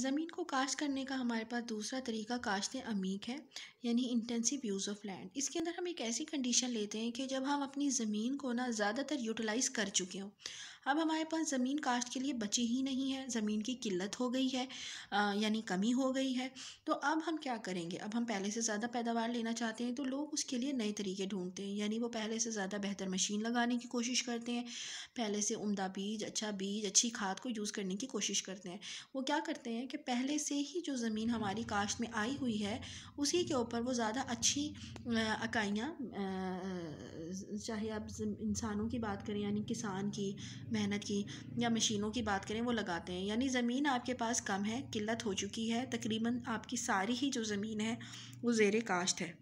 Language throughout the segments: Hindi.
ज़मीन को काश्त करने का हमारे पास दूसरा तरीका काश्त अमीक है यानी इंटेंसिव यूज़ ऑफ लैंड इसके अंदर हम एक ऐसी कंडीशन लेते हैं कि जब हम अपनी ज़मीन को ना ज़्यादातर यूटिलाइज़ कर चुके हों अब हमारे पास ज़मीन काश्त के लिए बची ही नहीं है ज़मीन की किल्लत हो गई है यानी कमी हो गई है तो अब हम क्या करेंगे अब हम पहले से ज़्यादा पैदावार लेना चाहते हैं तो लोग उसके लिए नए तरीके ढूंढते हैं यानी वो पहले से ज़्यादा बेहतर मशीन लगाने की कोशिश करते हैं पहले से उमदा बीज अच्छा बीज अच्छी खाद को यूज़ करने की कोशिश करते हैं वो क्या करते हैं हैं कि पहले से ही जो ज़मीन हमारी काश्त में आई हुई है उसी के ऊपर वो ज़्यादा अच्छी इकाइयाँ चाहे आप इंसानों की बात करें यानी किसान की मेहनत की या मशीनों की बात करें वो लगाते हैं यानी ज़मीन आपके पास कम है किल्लत हो चुकी है तकरीबन आपकी सारी ही जो ज़मीन है वो ज़ेर काश्त है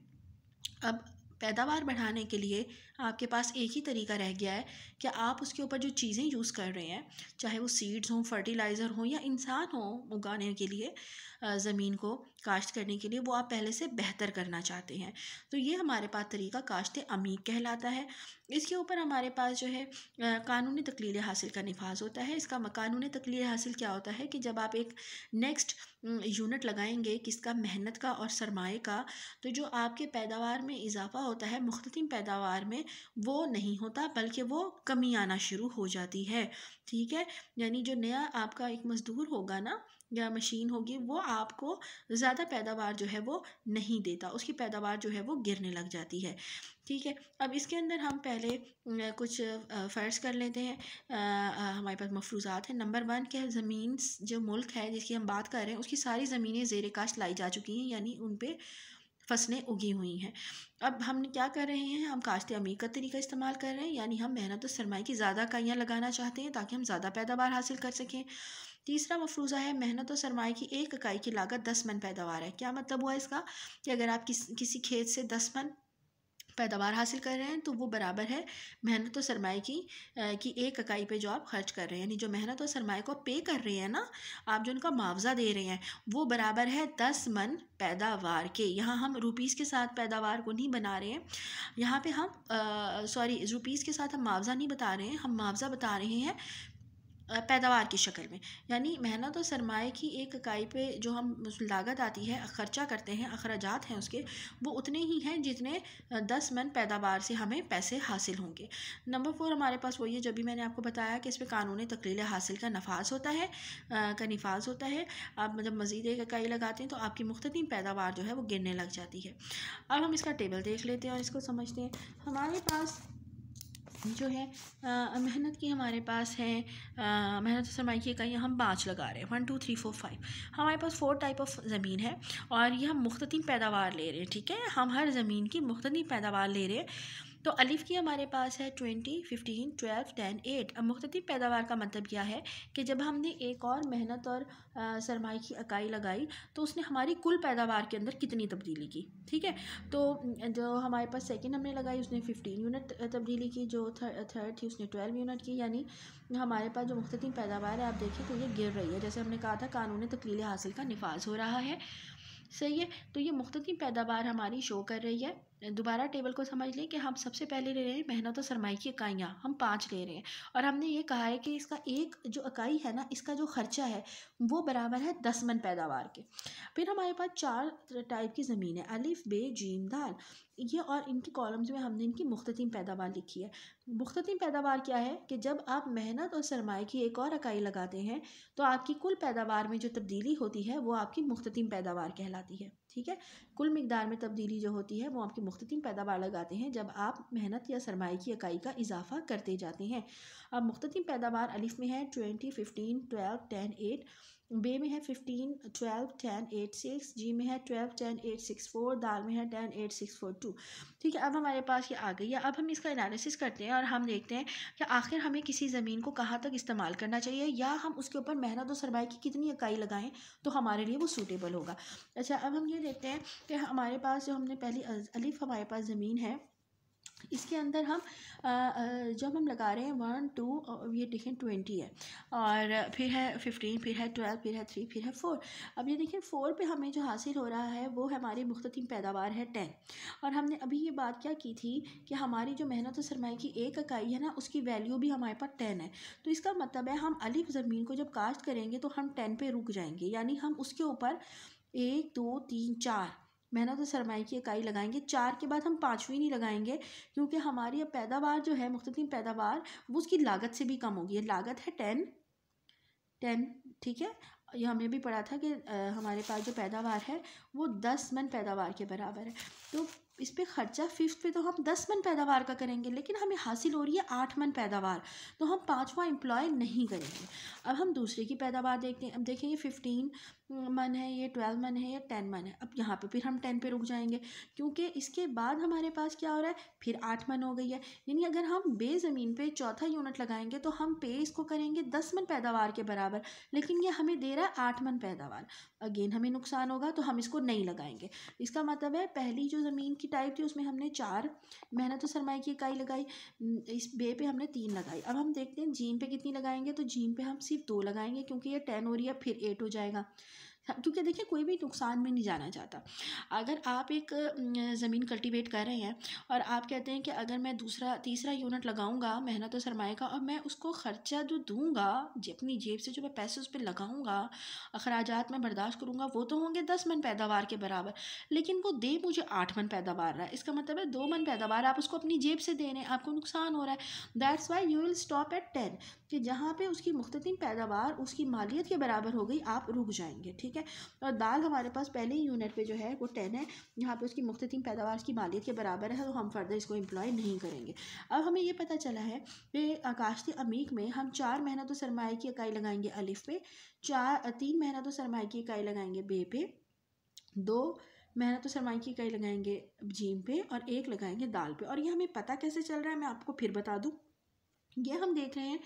अब पैदावार बढ़ाने के लिए आपके पास एक ही तरीका रह गया है कि आप उसके ऊपर जो चीज़ें यूज़ कर रहे हैं चाहे वो सीड्स हों फर्टिलाइज़र हों या इंसान हों उगाने के लिए ज़मीन को काश्त करने के लिए वो आप पहले से बेहतर करना चाहते हैं तो ये हमारे पास तरीका काश्त अमीक कहलाता है इसके ऊपर हमारे पास जो है कानूनी तकलील हासिल का नफाज होता है इसका कानूनी तकलील हासिल क्या होता है कि जब आप एक नेक्स्ट यूनिट लगाएंगे किसका मेहनत का और सरमाए का तो जो आपके पैदावार में इजाफा होता है मुख्तम पैदावार में वो नहीं होता बल्कि वो कमी आना शुरू हो जाती है ठीक है यानी जो नया आपका एक मज़दूर होगा ना या मशीन होगी वो आपको ज़्यादा पैदावार जो है वो नहीं देता उसकी पैदावार जो है वो गिरने लग जाती है ठीक है अब इसके अंदर हम पहले कुछ फ़र्ज कर लेते हैं हमारे पास मफरूज़ात हैं नंबर वन के ज़मीन जो मुल्क है जिसकी हम बात कर रहे हैं उसकी सारी ज़मीनें जेर काश्त लाई जा चुकी हैं यानी उन पर फसलें उगी हुई हैं अब हम क्या कर रहे हैं हम काश्त अमीर का तरीका इस्तेमाल कर रहे हैं यानी हम मेहनत और सरमाए की ज़्यादा इकाइयाँ लगाना चाहते हैं ताकि हम ज़्यादा पैदावार हासिल कर सकें तीसरा मफरूज़ा है मेहनत और सरमाए की एक इकाई की लागत दस मन पैदावार है क्या मतलब हुआ इसका कि अगर आप किस किसी खेत से दस मन पैदावार हासिल कर रहे हैं तो वो बराबर है मेहनत और सरमाए की कि एक इकाई पे जो आप खर्च कर रहे हैं यानी जो मेहनत और सरमाए को पे कर रहे हैं ना आप जो उनका मुआवजा दे रहे हैं वो बराबर है दस मन पैदावार के यहाँ हम रुपीज़ के साथ पैदावार को नहीं बना रहे हैं यहाँ पे हम सॉरी रुपीज़ के साथ हम मुआवजा नहीं बता रहे हैं हम मुआवजा बता रहे हैं पैदावार की शक्ल में यानी मेहनत और सरमाए की एक इकाई पे जो हम लागत आती है ख़र्चा करते हैं अखराजात हैं उसके वो उतने ही हैं जितने दस मन पैदावार से हमें पैसे हासिल होंगे नंबर फोर हमारे पास वही है जब भी मैंने आपको बताया कि इसमें कानूनी तकलील हासिल का नफाज होता है का नफाज होता है आप जब मज़ीद एक इकाई लगाते हैं तो आपकी मुख्तिन पैदावार जो है वो गिरने लग जाती है अब हम इसका टेबल देख लेते हैं और इसको समझते हैं हमारे पास जो है मेहनत की हमारे पास है मेहनत सरमाइए का ये हम बाँच लगा रहे हैं one two three four five हमारे पास फोर टाइप ऑफ ज़मीन है और ये हम मुख्तम पैदावार ले रहे हैं ठीक है हम हर ज़मीन की मुख्तम पैदावार ले रहे हैं तो अलिफ़ की हमारे पास है twenty fifteen twelve ten eight अब मुख्तलिफ पैदावार का मतलब क्या है कि जब हमने एक और मेहनत और सरमाई की इकाई लगाई तो उसने हमारी कुल पैदावार के अंदर कितनी तब्दीली की ठीक है तो जो हमारे पास सेकेंड हमने लगाई उसने फिफ्टीन यूनिट तब्दीली की जो थर्ड थी उसने ट्वेल्व यूनिट की यानी हमारे पास जो मुख्तलिफ पैदावार है आप देखें तो ये गिर रही है जैसे हमने कहा था कानून तकलील हासिल का नफाज हो रहा है सही है तो ये मुख्तलिफ पैदावार हमारी शो कर रही है दोबारा टेबल को समझ लें कि हम सबसे पहले ले रहे हैं मेहनत और सरमाई की इकाइयाँ हम पाँच ले रहे हैं और हमने ये कहा है कि इसका एक जो इकाई है ना इसका जो खर्चा है वो बराबर है दस मन पैदावार के फिर हमारे पास चार टाइप की ज़मीन है अलिफ बे जीम दाल ये और इनके कॉलम्स में हमने इनकी मुख्तिम पैदावार लिखी है मुख्तिम पैदावार क्या है कि जब आप मेहनत और सरमाए की एक और इकाई लगाते हैं तो आपकी कुल पैदावार में जो तब्दीली होती है वो आपकी मुख्तिम पैदावार कहलाती है ठीक है कुल मकदार में तब्दीली जो होती है वो आपकी मुख्तिम पैदावार लगाते हैं जब आप मेहनत या सरमाए की इकाई का इजाफा करते जाते हैं अब मुख्तिम पैदावार अलिफ में है twenty fifteen twelve ten eight बे में है fifteen twelve ten eight six जी में है twelve ten eight six four दाल में है ten eight six four two ठीक है अब हमारे पास ये आ गई है अब हम इसका एनालिसिस करते हैं और हम देखते हैं कि आखिर हमें किसी ज़मीन को कहाँ तक इस्तेमाल करना चाहिए या हम उसके ऊपर मेहनत और सरमाए की कितनी इकाई लगाएँ तो हमारे लिए वो सूटेबल होगा अच्छा अब हम ये देखते हैं कि हमारे पास जो हमने पहली अलिफ हमारे पास ज़मीन है इसके अंदर हम जब हम लगा रहे हैं वन टू ये देखें ट्वेंटी है और फिर है फिफ्टीन फिर है ट्वेल्व फिर है थ्री फिर है फ़ोर अब ये देखें फ़ोर पे हमें जो हासिल हो रहा है वो हमारी मुख्तिम पैदावार है टेन और हमने अभी ये बात क्या की थी कि हमारी जो मेहनत और सरमाए की एक इकाई है ना उसकी वैल्यू भी हमारे पास टेन है तो इसका मतलब है हम अलिफ ज़मीन को जब काश्त करेंगे तो हम टेन पर रुक जाएंगे यानी हम उसके ऊपर एक दो तीन चार मेहनत तो और सरमाई की इकाई लगाएंगे चार के बाद हम पाँचवीं नहीं लगाएंगे क्योंकि हमारी अब पैदावार जो है मुख्तलिम पैदावार वो उसकी लागत से भी कम होगी ये लागत है टेन टेन ठीक है ये हमने भी पढ़ा था कि आ, हमारे पास जो पैदावार है वो दस मन पैदावार के बराबर है तो इस पर ख़र्चा फिफ्थ पे तो हम दस मन पैदावार का करेंगे लेकिन हमें हासिल हो रही है आठ मन पैदावार तो हम पाँचवा एम्प्लॉय नहीं करेंगे अब हम दूसरे की पैदावार देखते हैं अब देखेंगे फिफ्टीन मन है ये ट्वेल्व मन है या टेन मन है अब यहाँ पे फिर हम टेन पे रुक जाएंगे क्योंकि इसके बाद हमारे पास क्या हो रहा है फिर आठ मन हो गई है यानी अगर हम बे ज़मीन पे चौथा यूनिट लगाएंगे तो हम पे इसको करेंगे दस मन पैदावार के बराबर लेकिन ये हमें दे रहा है आठ मन पैदावार अगेन हमें नुकसान होगा तो हम इसको नहीं लगाएंगे इसका मतलब है पहली जो ज़मीन की टाइप थी उसमें हमने चार मेहनत तो सरमाए की इकाई लगाई इस बे पर हमने तीन लगाई अब हम देखते हैं जीन पे कितनी लगाएंगे तो जीन पे हम सिर्फ दो लगाएंगे क्योंकि ये टेन हो रही है फिर एट हो जाएगा हाँ, क्योंकि देखिए कोई भी नुकसान में नहीं जाना चाहता अगर आप एक ज़मीन कल्टीवेट कर रहे हैं और आप कहते हैं कि अगर मैं दूसरा तीसरा यूनिट लगाऊंगा मेहनत और सरमाए का और मैं उसको ख़र्चा जो दूंगा अपनी जेब से जो मैं पैसे उस पर लगाऊँगा अखराज मैं बर्दाश्त करूँगा वो तो होंगे दस मन पैदावार के बराबर लेकिन वो दे मुझे आठ मन पैदावार रहा है इसका मतलब है दो मन पैदावार आप उसको अपनी जेब से दे रहे हैं आपको नुकसान हो रहा है that's why you will stop at ten कि जहाँ पर उसकी मुख्तिन पैदावार उसकी मालियत के बराबर हो गई आप रुक जाएंगे ठीक है है और दाल हमारे पास पहले ही यूनिट पे जो है वो टेन है यहाँ पे उसकी मुख्तिम पैदावार की मालियत के बराबर है तो हम फर्दर इसको इम्प्लॉय नहीं करेंगे अब हमें ये पता चला है कि आकाशती अमीक में हम चार महीना तो सरमाए की इकाई लगाएंगे अलिफ पे चार तीन महीना तो सरमाए की इकाई लगाएंगे बे पे दो मेहनत तो सरमाई की इकाई लगाएंगे जीम पे और एक लगाएंगे दाल पे और ये हमें पता कैसे चल रहा है मैं आपको फिर बता दूँ ये हम देख रहे हैं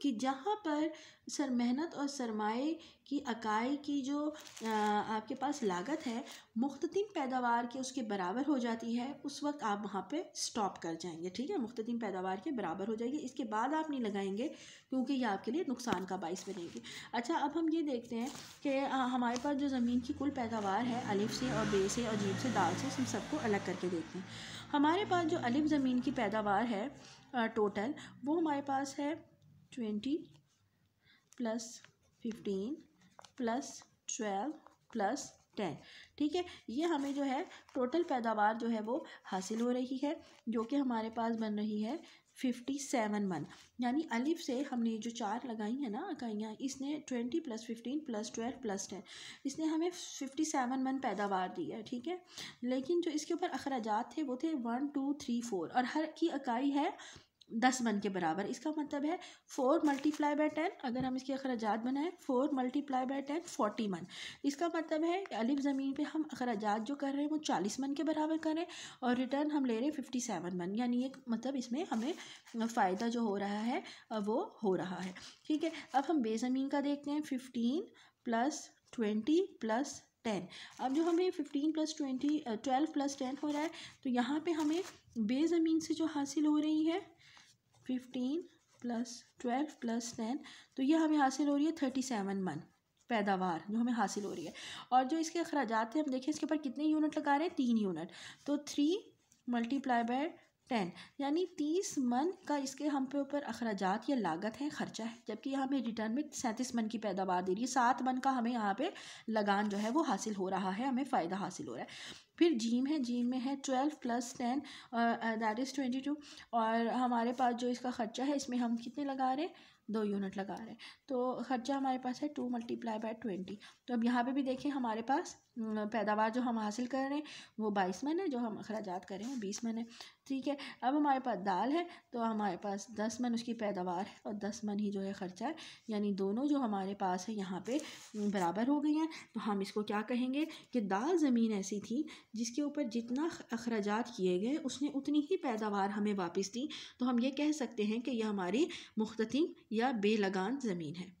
कि जहाँ पर सर मेहनत और सरमाए की अकाई की जो आपके पास लागत है मुख्तिम पैदावार के उसके बराबर हो जाती है उस वक्त आप वहाँ पे स्टॉप कर जाएंगे ठीक है मुख्तिम पैदावार के बराबर हो जाएगी इसके बाद आप नहीं लगाएंगे क्योंकि ये आपके लिए नुकसान का बायस बनेगी अच्छा अब हम ये देखते हैं कि हमारे पास जो ज़मीन की कुल पैदावार है अलिफ से और बे से और जीप से दाल से हम सबको अलग करके देखते हैं हमारे पास जो अलिफ ज़मीन की पैदावार है टोटल वो हमारे पास है twenty plus fifteen plus twelve plus ten ठीक है ये हमें जो है टोटल पैदावार जो है वो हासिल हो रही है जो कि हमारे पास बन रही है फिफ्टी सेवन मन यानी अलिफ से हमने जो चार लगाई है ना अकाइयाँ इसने twenty plus fifteen plus twelve plus ten इसने हमें फिफ्टी सेवन मन पैदावार दी है ठीक है लेकिन जो इसके ऊपर अखराजात थे वो थे वन टू थ्री फोर और हर की इकाई है दस वन के बराबर इसका मतलब है फोर मल्टीप्लाई बाई टेन अगर हम इसके अखराज बनाएं four multiply by ten forty one इसका मतलब है अलिफ ज़मीन पे हम अखराज जो कर रहे हैं वो चालीस मन के बराबर करें और रिटर्न हम ले रहे हैं फिफ्टी सेवन मन यानी एक मतलब इसमें हमें फ़ायदा जो हो रहा है वो हो रहा है ठीक है अब हम बेज़मीन का देखते हैं fifteen plus twenty plus ten अब जो हमें fifteen plus twenty twelve plus ten हो रहा है तो यहाँ पे हमें बेज़मीन से जो हासिल हो रही है fifteen plus twelve plus ten तो ये हमें हासिल हो रही है थर्टी सेवन मन पैदावार जो हमें हासिल हो रही है और जो इसके अखराज हैं हम देखें इसके ऊपर कितने यूनिट लगा रहे हैं तीन यूनिट तो थ्री मल्टीप्लाई बाय टेन यानी तीस मन का इसके हम पे ऊपर अखराज या लागत है ख़र्चा है जबकि यहाँ हमें रिटर्न में सैंतीस मन की पैदावार दे रही है सात मन का हमें यहाँ पे लगान जो है वो हासिल हो रहा है हमें फ़ायदा हासिल हो रहा है फिर जीम है जीम में है twelve plus ten that is twenty two और हमारे पास जो इसका ख़र्चा है इसमें हम कितने लगा रहे हैं दो यूनिट लगा रहे हैं तो ख़र्चा हमारे पास है टू मल्टीप्लाई बाय ट्वेंटी तो अब यहाँ पे भी देखें हमारे पास पैदावार जो हम हासिल कर रहे हैं वो बाईस मन है जो हम अखराज कर रहे हैं बीस मन है ठीक है अब हमारे पास दाल है तो हमारे पास दस मन उसकी पैदावार है और दस मन ही जो है ख़र्चा है यानी दोनों जो हमारे पास है यहाँ पर बराबर हो गई हैं तो हम इसको क्या कहेंगे कि दाल ज़मीन ऐसी थी जिसके ऊपर जितना अखराज किए गए उसने उतनी ही पैदावार हमें वापस दी तो हम ये कह सकते हैं कि यह हमारी मुख्तिम या बेलगान ज़मीन है